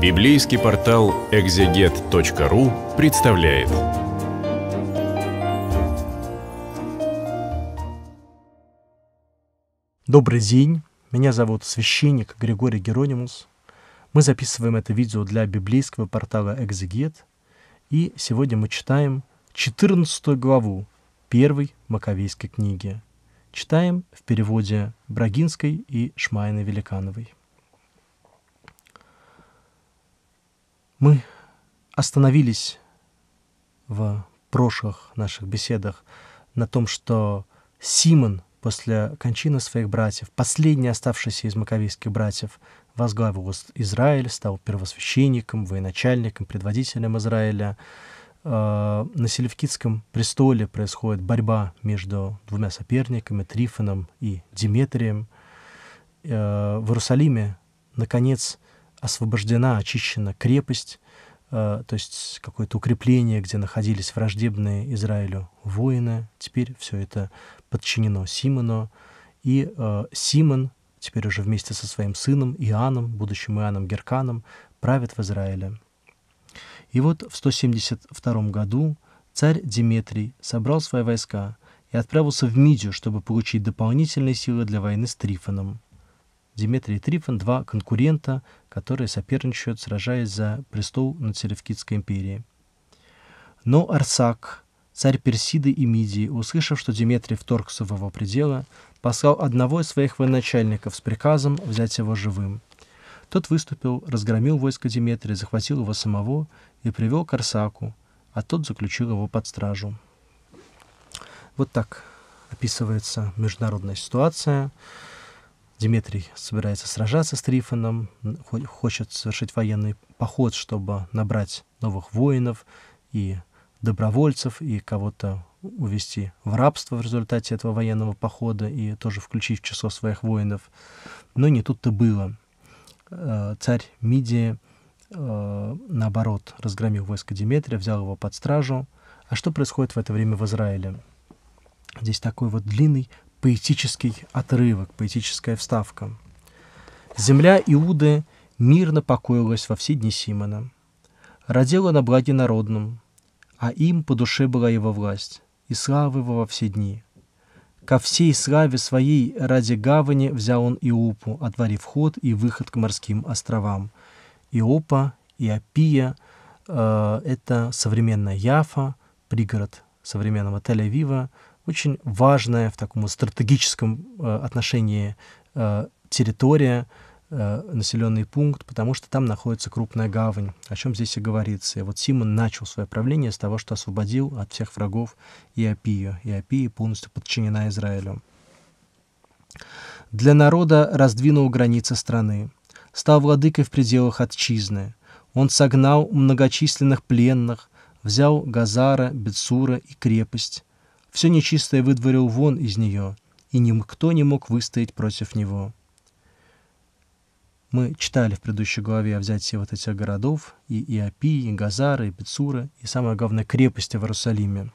Библейский портал экзегет.ру представляет. Добрый день, меня зовут священник Григорий Геронимус. Мы записываем это видео для библейского портала Экзегет, и сегодня мы читаем 14 главу первой Маковейской книги. Читаем в переводе Брагинской и Шмайны Великановой. Мы остановились в прошлых наших беседах на том, что Симон после кончины своих братьев, последний оставшийся из маковейских братьев, возглавил Израиль, стал первосвященником, военачальником, предводителем Израиля. Э, на Селевкидском престоле происходит борьба между двумя соперниками, Трифоном и Диметрием. Э, в Иерусалиме, наконец, освобождена, очищена крепость, э, то есть какое-то укрепление, где находились враждебные Израилю воины. Теперь все это подчинено Симону. И э, Симон теперь уже вместе со своим сыном Иоанном, будущим Иоанном Герканом, правит в Израиле. И вот в 172 году царь Диметрий собрал свои войска и отправился в Мидию, чтобы получить дополнительные силы для войны с Трифоном. Дмитрий Трифон, два конкурента, которые соперничают, сражаясь за престол на Селевкидской империи. Но Арсак, царь Персиды и Мидии, услышав, что Дмитрий вторгся в его пределы, послал одного из своих военачальников с приказом взять его живым. Тот выступил, разгромил войско Дмитрия, захватил его самого и привел к Арсаку, а тот заключил его под стражу. Вот так описывается международная ситуация. Дмитрий собирается сражаться с Трифоном, хочет совершить военный поход, чтобы набрать новых воинов и добровольцев, и кого-то увести в рабство в результате этого военного похода и тоже включить в число своих воинов. Но не тут-то было. Э, царь Мидия, э, наоборот, разгромил войско Диметрия, взял его под стражу. А что происходит в это время в Израиле? Здесь такой вот длинный поэтический отрывок, поэтическая вставка. «Земля Иуды мирно покоилась во все дни Симона. Родила на благе народном, а им по душе была его власть, и славы его во все дни. Ко всей славе своей ради гавани взял он Иопу, отворив ход и выход к морским островам. Иопа, Иопия э, — это современная Яфа, пригород современного Тель-Авива, очень важная в таком стратегическом э, отношении э, территория, э, населенный пункт, потому что там находится крупная гавань, о чем здесь и говорится. И вот Симон начал свое правление с того, что освободил от всех врагов Иопию. Иопия полностью подчинена Израилю. Для народа раздвинул границы страны, стал владыкой в пределах отчизны. Он согнал многочисленных пленных, взял Газара, Бетсура и крепость, все нечистое выдворил вон из нее, и никто не мог выстоять против него. Мы читали в предыдущей главе о взятии вот этих городов, и Иопии, и Газары, и Пицура, и самое главное, крепости в Иерусалиме.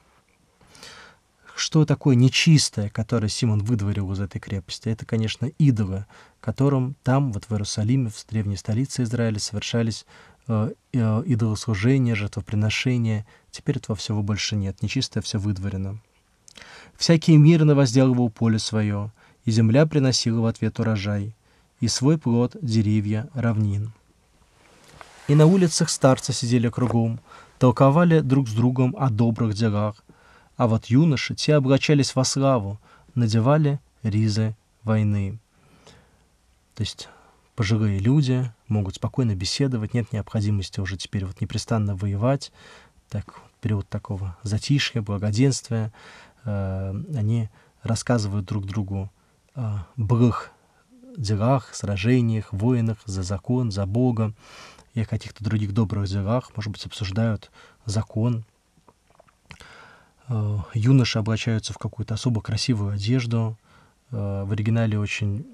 Что такое нечистое, которое Симон выдворил из этой крепости? Это, конечно, идолы, которым там, вот в Иерусалиме, в древней столице Израиля, совершались э, э, идолослужения, жертвоприношения. Теперь этого всего больше нет. Нечистое все выдворено. Всякий мирно возделывал поле свое, и земля приносила в ответ урожай, и свой плод деревья равнин. И на улицах старцы сидели кругом, толковали друг с другом о добрых делах, а вот юноши те облачались во славу, надевали ризы войны. То есть пожилые люди могут спокойно беседовать, нет необходимости уже теперь вот непрестанно воевать, так период такого затишья, благоденствия, Э, они рассказывают друг другу о благих делах, сражениях, войнах, за закон, за Бога и о каких-то других добрых делах, может быть, обсуждают закон. Э, юноши облачаются в какую-то особо красивую одежду. Э, в оригинале очень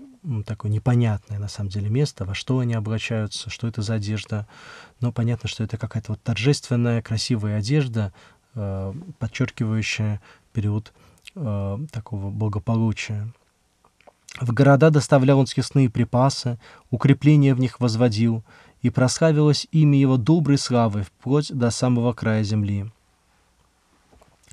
такое непонятное на самом деле место, во что они облачаются, что это за одежда. Но понятно, что это какая-то вот торжественная, красивая одежда, подчеркивающая период э, такого благополучия. В города доставлял он съестные припасы, укрепления в них возводил, и прославилось имя его доброй славы вплоть до самого края земли.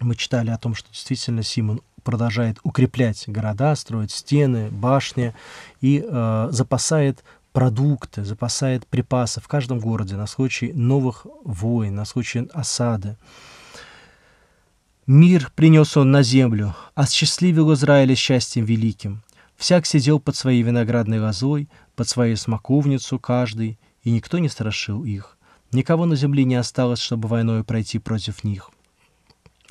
Мы читали о том, что действительно Симон продолжает укреплять города, строить стены, башни и э, запасает продукты, запасает припасы в каждом городе на случай новых войн, на случай осады. Мир принес он на землю, а осчастливил Израиля счастьем великим. Всяк сидел под своей виноградной лозой, под своей смоковницу каждый, и никто не страшил их. Никого на земле не осталось, чтобы войною пройти против них.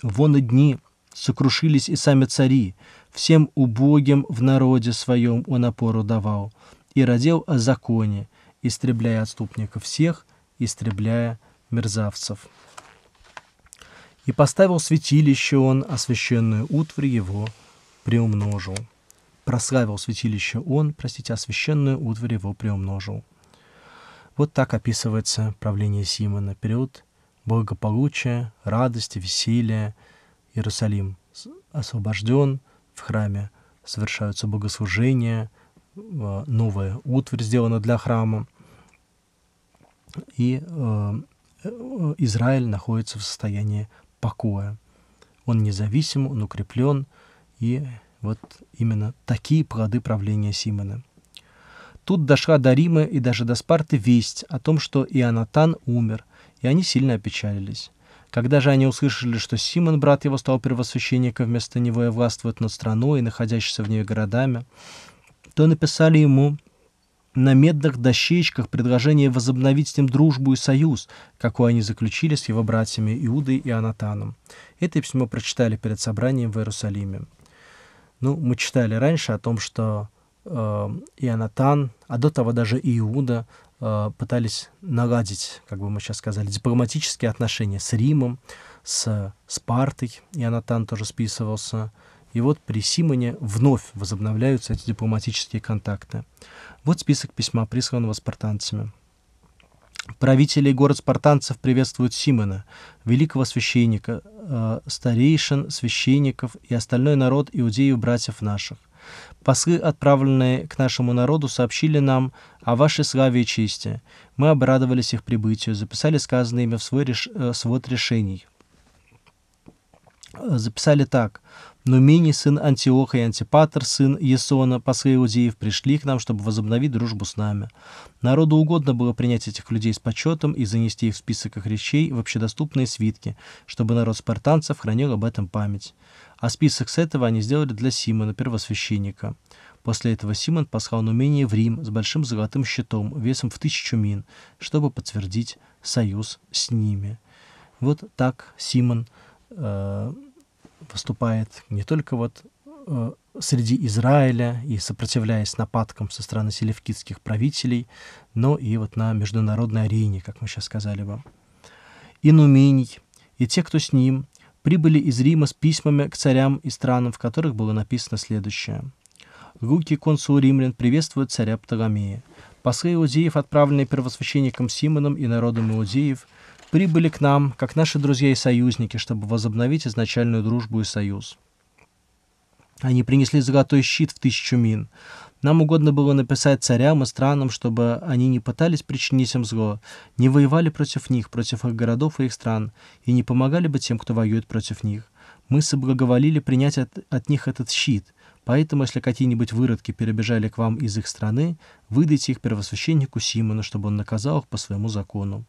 Вон и дни сокрушились и сами цари, всем убогим в народе своем он опору давал, и родил о законе, истребляя отступников всех, истребляя мерзавцев и поставил святилище он, а священную утварь его приумножил. Прославил святилище он, простите, а священную утварь его приумножил. Вот так описывается правление Симона, период благополучия, радости, веселья. Иерусалим освобожден, в храме совершаются богослужения, э, новая утварь сделана для храма. И э, э, Израиль находится в состоянии покоя. Он независим, он укреплен, и вот именно такие плоды правления Симона. Тут дошла до Рима и даже до Спарты весть о том, что Ионатан умер, и они сильно опечалились. Когда же они услышали, что Симон, брат его, стал первосвященником, вместо него и властвует над страной и находящимся в ней городами, то написали ему на медных дощечках предложение возобновить с ним дружбу и союз, какой они заключили с его братьями Иудой и Анатаном. Это письмо прочитали перед собранием в Иерусалиме. Ну, мы читали раньше о том, что э, Ионатан, а до того даже Иуда э, пытались наладить, как бы мы сейчас сказали, дипломатические отношения с Римом, с Спартой. И Анатан тоже списывался и вот при Симоне вновь возобновляются эти дипломатические контакты. Вот список письма, присланного спартанцами. Правители и город спартанцев приветствуют Симона, великого священника, э, старейшин, священников и остальной народ иудеев братьев наших. Послы, отправленные к нашему народу, сообщили нам о вашей славе и чести. Мы обрадовались их прибытию, записали сказанное ими в свой реш... Э, свод решений. Э, записали так. Нумини, сын Антиоха и Антипатр, сын Есона, послы иудеев, пришли к нам, чтобы возобновить дружбу с нами. Народу угодно было принять этих людей с почетом и занести их в список их речей в общедоступные свитки, чтобы народ спартанцев хранил об этом память. А список с этого они сделали для Симона, первосвященника. После этого Симон послал Нумении в Рим с большим золотым щитом весом в тысячу мин, чтобы подтвердить союз с ними. Вот так Симон э, выступает не только вот э, среди Израиля и сопротивляясь нападкам со стороны селевкидских правителей, но и вот на международной арене, как мы сейчас сказали вам. Инуминий и те, кто с ним, прибыли из Рима с письмами к царям и странам, в которых было написано следующее. Гуки консул римлян приветствует царя Птоломея. Послы иудеев, отправленные первосвященником Симоном и народом иудеев, прибыли к нам, как наши друзья и союзники, чтобы возобновить изначальную дружбу и союз. Они принесли золотой щит в тысячу мин. Нам угодно было написать царям и странам, чтобы они не пытались причинить им зло, не воевали против них, против их городов и их стран, и не помогали бы тем, кто воюет против них. Мы соблаговолили принять от, от них этот щит — Поэтому, если какие-нибудь выродки перебежали к вам из их страны, выдайте их первосвященнику Симону, чтобы он наказал их по своему закону.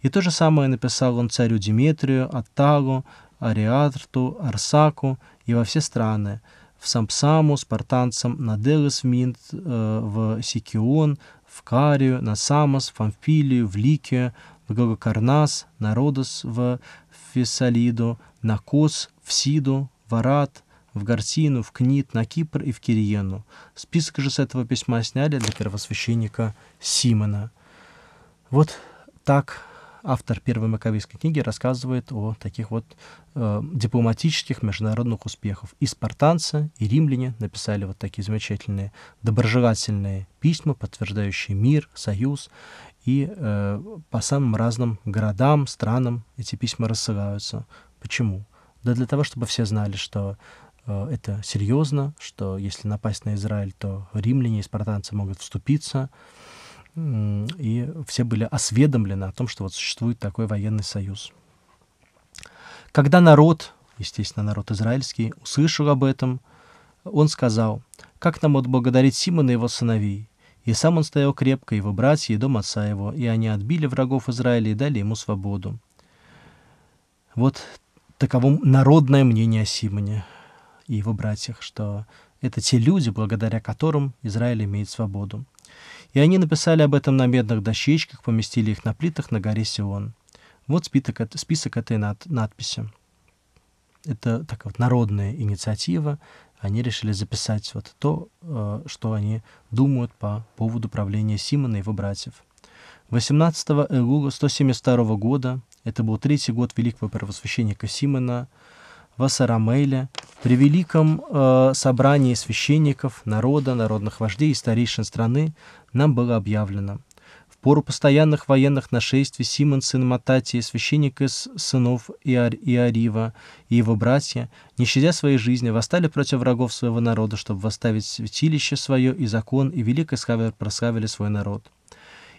И то же самое написал он царю Диметрию, Атталу, Ариатрту, Арсаку и во все страны, в Сампсаму, спартанцам, на Делес в Минт, э, в Сикион, в Карию, на Самос, в Амфилию, в Ликию, в Гагокарнас, на Родос, в Фессалиду, на Кос, в Сиду, в Арат – в Гарсину, в Книт, на Кипр и в Кириену. Список же с этого письма сняли для первосвященника Симона. Вот так автор первой Маковейской книги рассказывает о таких вот э, дипломатических международных успехах. И спартанцы, и римляне написали вот такие замечательные доброжелательные письма, подтверждающие мир, союз. И э, по самым разным городам, странам эти письма рассылаются. Почему? Да для того, чтобы все знали, что Э, это серьезно, что если напасть на Израиль, то римляне и спартанцы могут вступиться. И все были осведомлены о том, что вот существует такой военный союз. Когда народ, естественно, народ израильский, услышал об этом, он сказал, «Как нам отблагодарить Симона и его сыновей?» И сам он стоял крепко, его братья и дом отца его, и они отбили врагов Израиля и дали ему свободу. Вот таково народное мнение о Симоне и его братьях, что это те люди, благодаря которым Израиль имеет свободу. И они написали об этом на медных дощечках, поместили их на плитах на горе Сион. Вот список, список этой над, надписи. Это такая вот народная инициатива. Они решили записать вот то, э, что они думают по поводу правления Симона и его братьев. 18 Элула 172 года, это был третий год великого первосвященника Симона, Вассарамейля при великом э, собрании священников, народа, народных вождей и старейшин страны нам было объявлено. В пору постоянных военных нашествий Симон, сын Мататии, священник из сынов Иар Иарива и его братья, не щадя своей жизни, восстали против врагов своего народа, чтобы восставить святилище свое и закон, и велико прославили свой народ.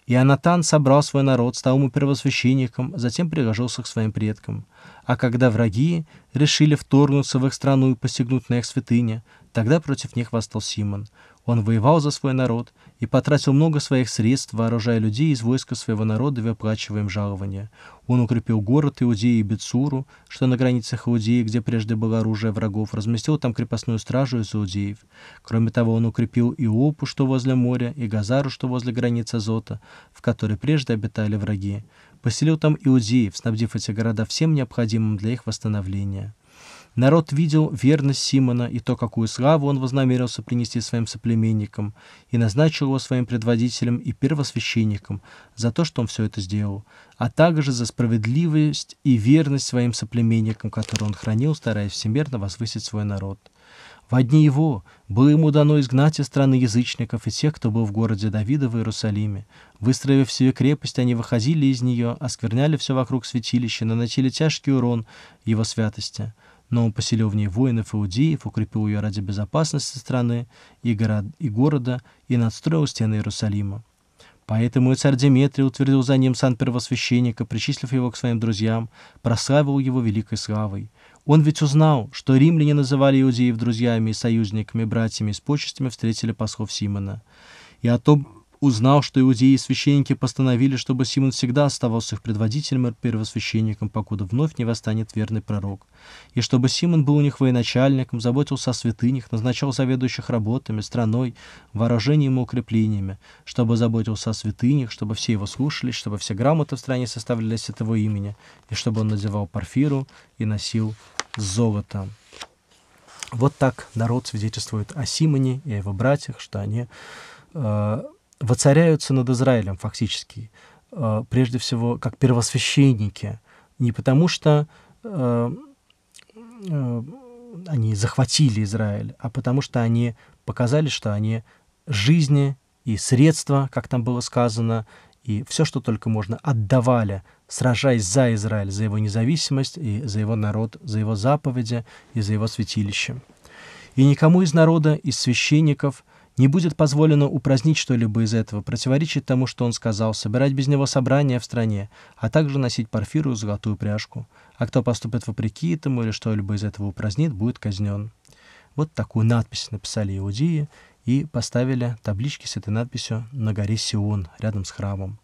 И Анатан собрал свой народ, стал ему первосвященником, затем приложился к своим предкам. А когда враги решили вторгнуться в их страну и посягнуть на их святыне, тогда против них восстал Симон. Он воевал за свой народ и потратил много своих средств, вооружая людей из войска своего народа и выплачивая им жалования. Он укрепил город Иудеи и Бецуру, что на границах Иудеи, где прежде было оружие врагов, разместил там крепостную стражу из иудеев. Кроме того, он укрепил Иопу, что возле моря, и Газару, что возле границы Зота, в которой прежде обитали враги. Поселил там иудеев, снабдив эти города всем необходимым для их восстановления. Народ видел верность Симона и то, какую славу он вознамерился принести своим соплеменникам, и назначил его своим предводителем и первосвященником за то, что он все это сделал, а также за справедливость и верность своим соплеменникам, которые он хранил, стараясь всемерно возвысить свой народ. В одни его было ему дано изгнать из страны язычников и тех, кто был в городе Давида в Иерусалиме. Выстроив себе крепость, они выходили из нее, оскверняли все вокруг святилища, наносили тяжкий урон его святости но он поселил в ней воинов иудеев, укрепил ее ради безопасности страны и, город, и города, и надстроил стены Иерусалима. Поэтому и царь Деметрий утвердил за ним сан первосвященника, причислив его к своим друзьям, прославил его великой славой. Он ведь узнал, что римляне называли иудеев друзьями союзниками, братьями с почестями встретили послов Симона. И о том, узнал, что иудеи и священники постановили, чтобы Симон всегда оставался их предводителем и первосвященником, покуда вновь не восстанет верный пророк, и чтобы Симон был у них военачальником, заботился о святынях, назначал заведующих работами, страной, вооружением и укреплениями, чтобы заботился о святынях, чтобы все его слушались, чтобы все грамоты в стране составлялись от его имени, и чтобы он надевал парфиру и носил золото. Вот так народ свидетельствует о Симоне и о его братьях, что они э, воцаряются над Израилем фактически, э, прежде всего как первосвященники, не потому что э, э, они захватили Израиль, а потому что они показали, что они жизни и средства, как там было сказано, и все, что только можно, отдавали, сражаясь за Израиль, за его независимость, и за его народ, за его заповеди, и за его святилище. И никому из народа, из священников – не будет позволено упразднить что-либо из этого, противоречить тому, что он сказал, собирать без него собрания в стране, а также носить порфиру золотую пряжку. А кто поступит вопреки этому или что-либо из этого упразднит, будет казнен. Вот такую надпись написали иудеи и поставили таблички с этой надписью на горе Сион, рядом с храмом.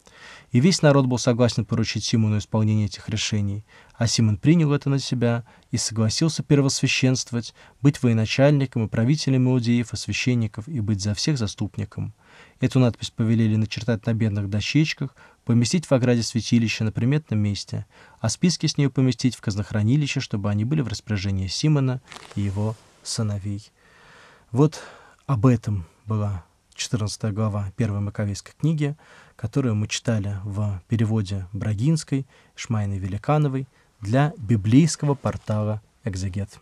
И весь народ был согласен поручить Симону исполнение этих решений, а Симон принял это на себя и согласился первосвященствовать, быть военачальником и правителем иудеев и священников и быть за всех заступником. Эту надпись повелели начертать на бедных дощечках, поместить в ограде святилища на приметном месте, а списки с нее поместить в казнохранилище, чтобы они были в распоряжении Симона и его сыновей. Вот об этом была 14 глава первой Маковейской книги, которую мы читали в переводе Брагинской, Шмайны Великановой для библейского портала «Экзегет».